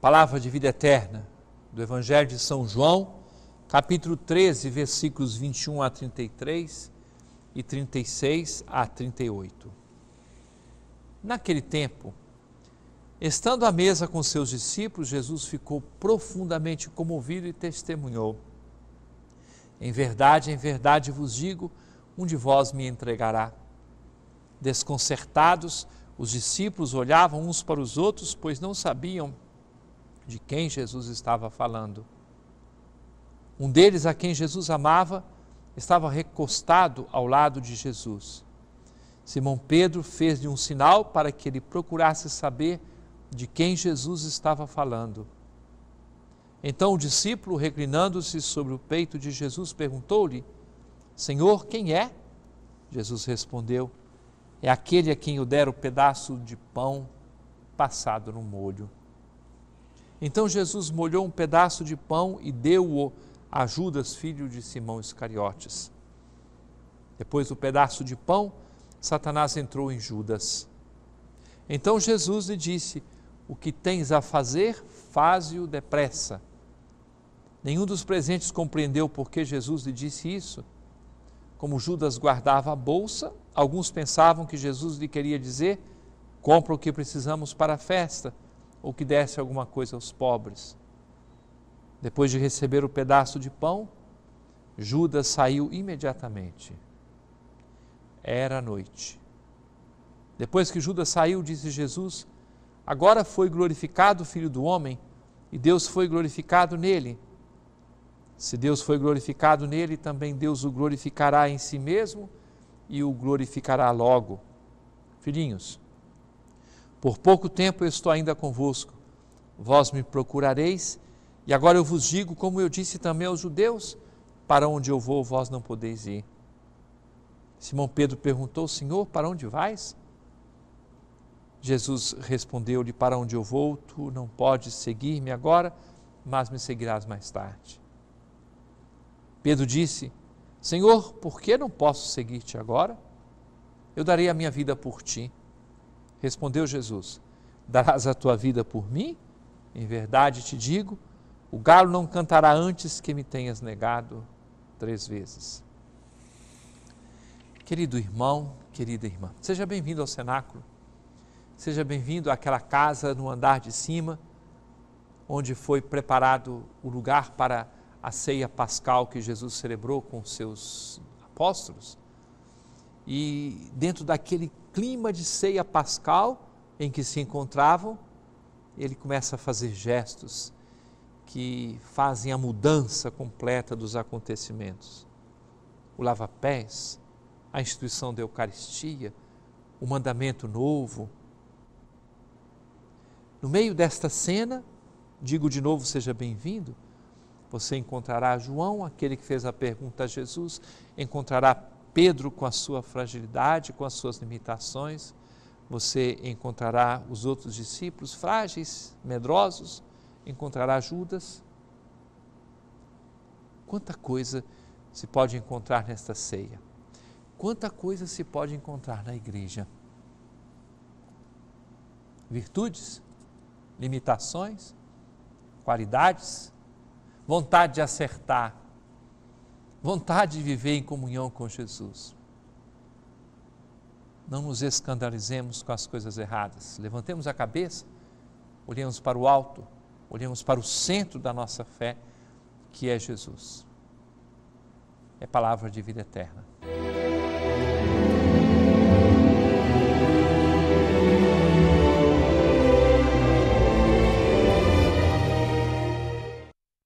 Palavra de vida eterna do Evangelho de São João, capítulo 13, versículos 21 a 33 e 36 a 38. Naquele tempo, estando à mesa com seus discípulos, Jesus ficou profundamente comovido e testemunhou: Em verdade, em verdade vos digo, um de vós me entregará. Desconcertados, os discípulos olhavam uns para os outros, pois não sabiam de quem Jesus estava falando. Um deles, a quem Jesus amava, estava recostado ao lado de Jesus. Simão Pedro fez-lhe um sinal para que ele procurasse saber de quem Jesus estava falando. Então o discípulo, reclinando-se sobre o peito de Jesus, perguntou-lhe: Senhor, quem é? Jesus respondeu: É aquele a quem eu der o pedaço de pão passado no molho. Então Jesus molhou um pedaço de pão e deu-o a Judas, filho de Simão Iscariotes. Depois do pedaço de pão, Satanás entrou em Judas. Então Jesus lhe disse: O que tens a fazer, faze-o depressa. Nenhum dos presentes compreendeu por que Jesus lhe disse isso. Como Judas guardava a bolsa, alguns pensavam que Jesus lhe queria dizer: compra o que precisamos para a festa ou que desse alguma coisa aos pobres. Depois de receber o pedaço de pão, Judas saiu imediatamente. Era noite. Depois que Judas saiu, disse Jesus: Agora foi glorificado o Filho do Homem, e Deus foi glorificado nele. Se Deus foi glorificado nele, também Deus o glorificará em si mesmo e o glorificará logo. Filhinhos, por pouco tempo eu estou ainda convosco. Vós me procurareis, e agora eu vos digo, como eu disse também aos judeus: para onde eu vou, vós não podeis ir. Simão Pedro perguntou: Senhor, para onde vais? Jesus respondeu-lhe: Para onde eu vou, tu não podes seguir-me agora, mas me seguirás mais tarde. Pedro disse: Senhor, por que não posso seguir-te agora? Eu darei a minha vida por ti. Respondeu Jesus: Darás a tua vida por mim? Em verdade te digo: o galo não cantará antes que me tenhas negado três vezes. Querido irmão, querida irmã, seja bem-vindo ao cenáculo. Seja bem-vindo àquela casa no andar de cima, onde foi preparado o lugar para a ceia pascal que Jesus celebrou com seus apóstolos e dentro daquele clima de ceia pascal em que se encontravam, ele começa a fazer gestos que fazem a mudança completa dos acontecimentos. O lava-pés, a instituição da Eucaristia, o mandamento novo. No meio desta cena, digo de novo, seja bem-vindo. Você encontrará João, aquele que fez a pergunta a Jesus, encontrará Pedro com a sua fragilidade, com as suas limitações, você encontrará os outros discípulos frágeis, medrosos, encontrará Judas. Quanta coisa se pode encontrar nesta ceia. Quanta coisa se pode encontrar na igreja. Virtudes, limitações, qualidades, vontade de acertar, vontade de viver em comunhão com Jesus. Não nos escandalizemos com as coisas erradas. Levantemos a cabeça, olhemos para o alto, olhemos para o centro da nossa fé, que é Jesus. É palavra de vida eterna.